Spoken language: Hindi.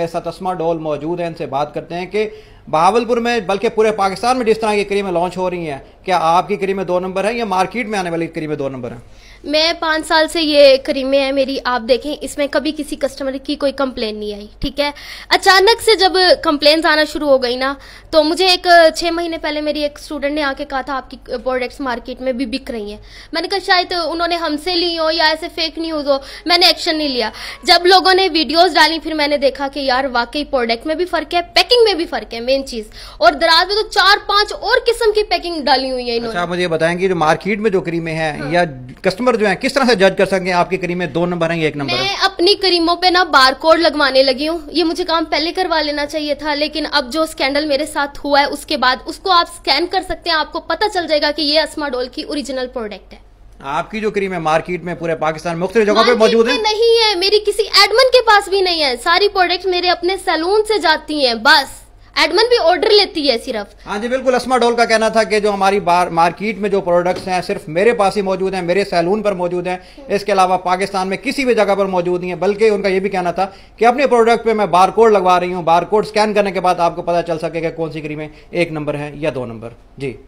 ऐसा तस्मा डोल मौजूद है इनसे बात करते हैं कि बहावलपुर में बल्कि पूरे पाकिस्तान में जिस तरह की क्रीमें लॉन्च हो रही हैं क्या आपकी क्रीमें दो नंबर हैं या मार्केट में आने वाली क्रीमें दो नंबर हैं मैं पाँच साल से ये क्रीमें हैं मेरी आप देखें इसमें कभी किसी कस्टमर की कोई कंप्लेन नहीं आई ठीक है अचानक से जब कंप्लेन आना शुरू हो गई ना तो मुझे एक छः महीने पहले मेरी एक स्टूडेंट ने आके कहा था आपकी प्रोडक्ट्स मार्केट में भी बिक रही हैं मैंने कहा शायद उन्होंने हमसे ली हो या ऐसे फेक न्यूज़ हो मैंने एक्शन नहीं लिया जब लोगों ने वीडियोज़ डाली फिर मैंने देखा कि यार वाकई प्रोडक्ट में भी फ़र्क है पैकिंग में भी फ़र्क है मेन चीज और दराज में तो चार पांच और किस्म की पैकिंग डाली हुई है इन्होंने अच्छा, मुझे कि जो मार्केट में जो करीमें हैं हाँ। या कस्टमर जो हैं किस तरह से जज कर सकते हैं आपकी करीमे दो नंबर है एक नंबर मैं अपनी करीमों पे ना बार कोड लगवाने लगी हूँ ये मुझे काम पहले करवा लेना चाहिए था लेकिन अब जो स्कैंडल मेरे साथ हुआ है उसके बाद उसको आप स्कैन कर सकते हैं आपको पता चल जाएगा की ये डोल की ओरिजिनल प्रोडक्ट है आपकी जो क्रीम है मार्केट में पूरे पाकिस्तान में मुख्तलि जगहों पे मौजूद है नहीं है मेरी किसी एडमन के पास भी नहीं है सारी प्रोडक्ट मेरे अपने सैलून से जाती हैं बस एडमन भी ऑर्डर लेती है सिर्फ हाँ जी बिल्कुल असमा डोल का कहना था कि जो हमारी बार मार्केट में जो प्रोडक्ट्स हैं सिर्फ मेरे पास ही मौजूद हैं मेरे सैलून पर मौजूद हैं इसके अलावा पाकिस्तान में किसी भी जगह पर मौजूद नहीं है बल्कि उनका यह भी कहना था कि अपने प्रोडक्ट पर मैं बार कोड लगवा रही हूँ बार कोड स्कैन करने के बाद आपको पता चल सकेगा कौन सी क्रीमें एक नंबर है या दो नंबर जी